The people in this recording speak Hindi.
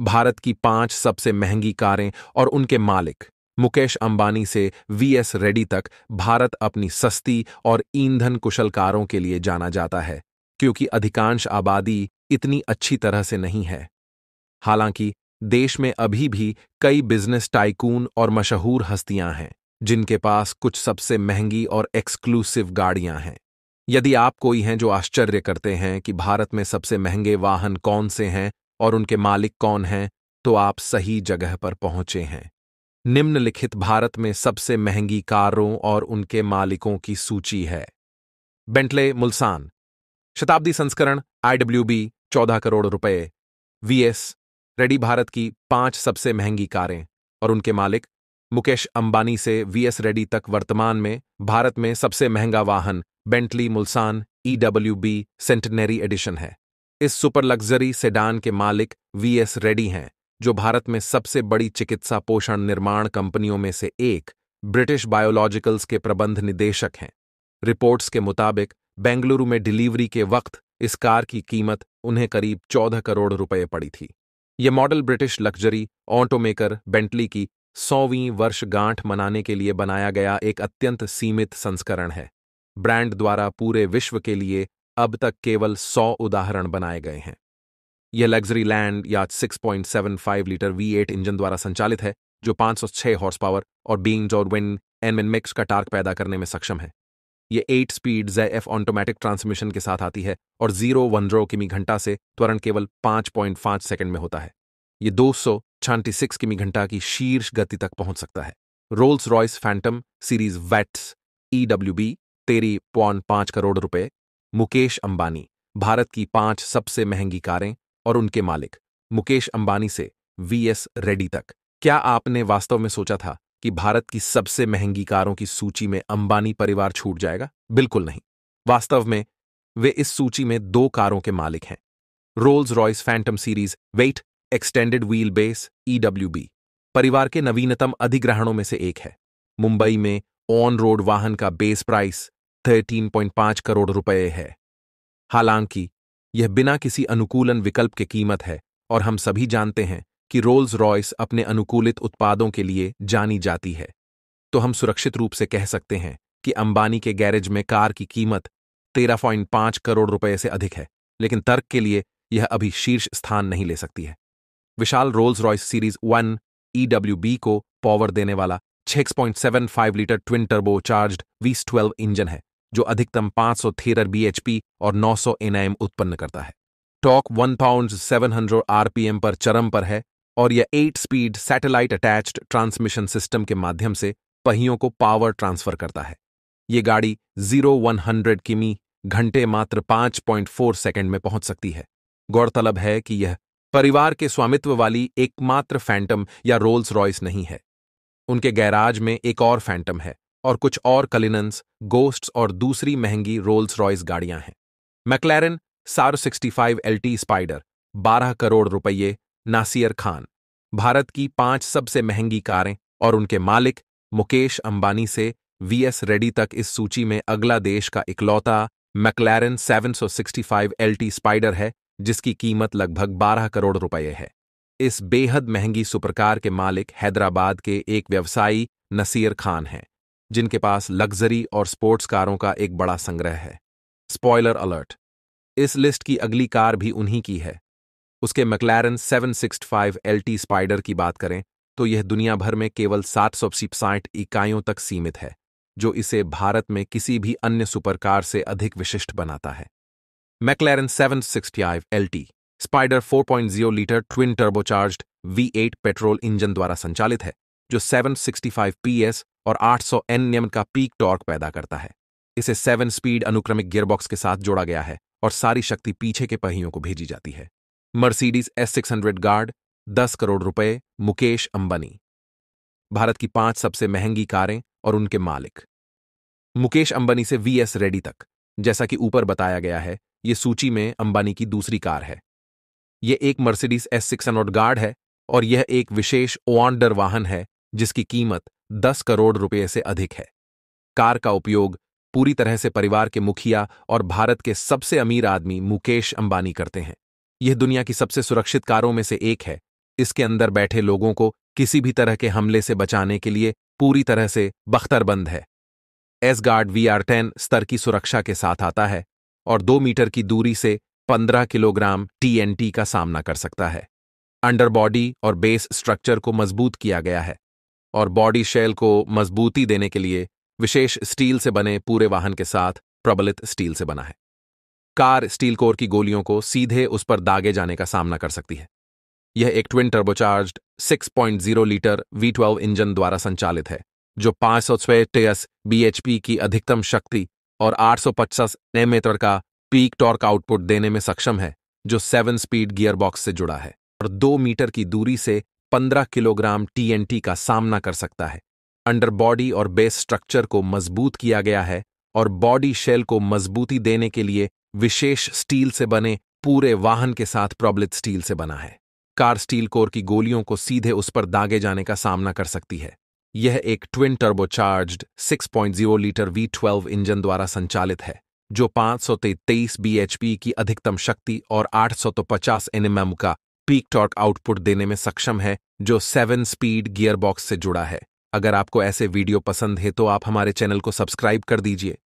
भारत की पांच सबसे महंगी कारें और उनके मालिक मुकेश अंबानी से वीएस रेड्डी तक भारत अपनी सस्ती और ईंधन कुशल कारों के लिए जाना जाता है क्योंकि अधिकांश आबादी इतनी अच्छी तरह से नहीं है हालांकि देश में अभी भी कई बिजनेस टाइकून और मशहूर हस्तियां हैं जिनके पास कुछ सबसे महंगी और एक्सक्लूसिव गाड़ियां हैं यदि आप कोई हैं जो आश्चर्य करते हैं कि भारत में सबसे महंगे वाहन कौन से हैं और उनके मालिक कौन हैं तो आप सही जगह पर पहुंचे हैं निम्नलिखित भारत में सबसे महंगी कारों और उनके मालिकों की सूची है बेंटले मुलसान शताब्दी संस्करण आईडब्ल्यूबी 14 करोड़ रुपए वीएस रेडी भारत की पांच सबसे महंगी कारें और उनके मालिक मुकेश अंबानी से वीएस रेडी तक वर्तमान में भारत में सबसे महंगा वाहन Bentley Mulsanne EWB centenary edition है इस सुपर लग्जरी सेडान के मालिक वीएस रेड्डी हैं जो भारत में सबसे बड़ी चिकित्सा पोषण निर्माण कंपनियों में से एक ब्रिटिश बायोलॉजिकल्स के प्रबंध निदेशक हैं रिपोर्ट्स के मुताबिक बेंगलुरु में डिलीवरी के वक्त इस कार की कीमत उन्हें करीब चौदह करोड़ रुपये पड़ी थी ये model British luxury automaker Bentley की सौवीं वर्षगांठ मनाने के लिए बनाया गया एक अत्यंत सीमित संस्करण है ब्रांड द्वारा पूरे विश्व के लिए अब तक केवल 100 उदाहरण बनाए गए हैं यह लग्जरी लैंड या 6.75 लीटर V8 इंजन द्वारा संचालित है जो 506 हॉर्स पावर और बींग्स और विन एनमिन मिक्स का टार्क पैदा करने में सक्षम है यह eight speed Z F automatic transmission के साथ आती है और जीरो वन रो किमी घंटा से त्वरण केवल 5.5 सेकेंड में होता है ये दो सौ किमी घंटा की शीर्ष गति तक पहुंच सकता है Rolls Royce Phantom series EW EWB तेरी पौन पांच करोड़ रुपए मुकेश अंबानी भारत की पांच सबसे महंगी कारें और उनके मालिक मुकेश अंबानी से वीएस रेड्डी तक क्या आपने वास्तव में सोचा था कि भारत की सबसे महंगी कारों की सूची में अंबानी परिवार छूट जाएगा बिल्कुल नहीं वास्तव में वे इस सूची में दो कारों के मालिक हैं रोल्स रॉयस फैंटम सीरीज वेट एक्सटेंडेड व्हील बेस ईडब्ल्यूबी परिवार के नवीनतम अधिग्रहणों में से एक है मुंबई में ऑन रोड वाहन का बेस प्राइस 13.5 करोड़ रुपए है हालांकि यह बिना किसी अनुकूलन विकल्प के कीमत है और हम सभी जानते हैं कि रोल्स रॉयस अपने अनुकूलित उत्पादों के लिए जानी जाती है तो हम सुरक्षित रूप से कह सकते हैं कि अंबानी के गैरेज में कार की कीमत 13.5 करोड़ रुपए से अधिक है लेकिन तर्क के लिए यह अभी शीर्ष स्थान नहीं ले सकती है विशाल Rolls Royce series one EW e को पावर देने वाला 6.75 लीटर ट्विन टर्बो चार्ज्ड वीस इंजन है जो अधिकतम 500 सौ थेरर बीएचपी और 900 सौ एनएम उत्पन्न करता है टॉक 1 पाउंड हंड्रेड आरपीएम पर चरम पर है और यह 8 speed satellite attached transmission system के माध्यम से पहियों को पावर ट्रांसफर करता है ये गाड़ी जीरो वन हंड्रेड किमी घंटे मात्र 5.4 सेकंड में पहुंच सकती है गौरतलब है कि यह परिवार के स्वामित्व वाली एकमात्र फैंटम या रोल्स रॉयस नहीं है उनके गैराज में एक और फैंटम है और कुछ और कलिनन्स गोस्ट्स और दूसरी महंगी रोल्स रॉयस गाड़ियां हैं मैकलैरन सारो 65 एलटी स्पाइडर 12 करोड़ रुपये नासियर खान भारत की पांच सबसे महंगी कारें और उनके मालिक मुकेश अंबानी से वीएस रेड्डी तक इस सूची में अगला देश का इकलौता मैकलैरन 765 एलटी स्पाइडर है जिसकी कीमत लगभग 12 करोड़ रुपये है इस बेहद महंगी सुपरकार के मालिक हैदराबाद के एक व्यवसायी नसीर खान हैं जिनके पास लग्जरी और स्पोर्ट्स कारों का एक बड़ा संग्रह है स्पॉयलर अलर्ट इस लिस्ट की अगली कार भी उन्हीं की है उसके मकलैरन 765 एलटी स्पाइडर की बात करें तो यह दुनिया भर में केवल सात इकाइयों तक सीमित है जो इसे भारत में किसी भी अन्य सुपरकार से अधिक विशिष्ट बनाता है McLaren 765 sixty spider 4.0 litre twin turbocharged V8 petrol engine द्वारा संचालित है जो 765 पीएस और 800 एन नियम का पीक टॉर्क पैदा करता है इसे सेवन स्पीड अनुक्रमिक गियरबॉक्स के साथ जोड़ा गया है और सारी शक्ति पीछे के पहियों को भेजी जाती है Mercedes S six hundred guard दस करोड़ रुपए मुकेश अंबानी भारत की पांच सबसे महंगी कारें और उनके मालिक मुकेश अंबानी से वी एस तक जैसा कि ऊपर बताया गया है ये सूची में अंबानी की दूसरी कार है यह एक मर्सिडीज एस सिक्स गार्ड है और यह एक विशेष ओआंडर वाहन है जिसकी कीमत दस करोड़ रुपए से अधिक है कार का उपयोग पूरी तरह से परिवार के मुखिया और भारत के सबसे अमीर आदमी मुकेश अंबानी करते हैं यह दुनिया की सबसे सुरक्षित कारों में से एक है इसके अंदर बैठे लोगों को किसी भी तरह के हमले से बचाने के लिए पूरी तरह से बख्तरबंद है S guard V R ten स्तर की सुरक्षा के साथ आता है और दो मीटर की दूरी से पंद्रह किलोग्राम टीएनटी का सामना कर सकता है अंडरबॉडी और बेस स्ट्रक्चर को मजबूत किया गया है और बॉडी शेल को मजबूती देने के लिए विशेष स्टील से बने पूरे वाहन के साथ प्रबलित स्टील से बना है कार स्टील कोर की गोलियों को सीधे उस पर दागे जाने का सामना कर सकती है यह एक twin turbocharge 6.0 litre V12 engine द्वारा संचालित है जो पांच सौ टीएस बीएचपी की अधिकतम शक्ति और आठ सौ एमीटर का पीक टॉर्क आउटपुट देने में सक्षम है जो सेवन स्पीड गियरबॉक्स से जुड़ा है और दो मीटर की दूरी से 15 किलोग्राम टीएनटी का सामना कर सकता है अंडर बॉडी और बेस स्ट्रक्चर को मजबूत किया गया है और बॉडी शेल को मजबूती देने के लिए विशेष स्टील से बने पूरे वाहन के साथ प्रॉब्लित स्टील से बना है कार स्टील कोर की गोलियों को सीधे उस पर दागे जाने का सामना कर सकती है यह एक twin turbocharged 6.0 litre V12 engine द्वारा संचालित है जो 523 सौ की अधिकतम शक्ति और 850 एनएमएम का पीक टॉर्क आउटपुट देने में सक्षम है जो सेवन स्पीड गियरबॉक्स से जुड़ा है अगर आपको ऐसे वीडियो पसंद है तो आप हमारे चैनल को सब्सक्राइब कर दीजिए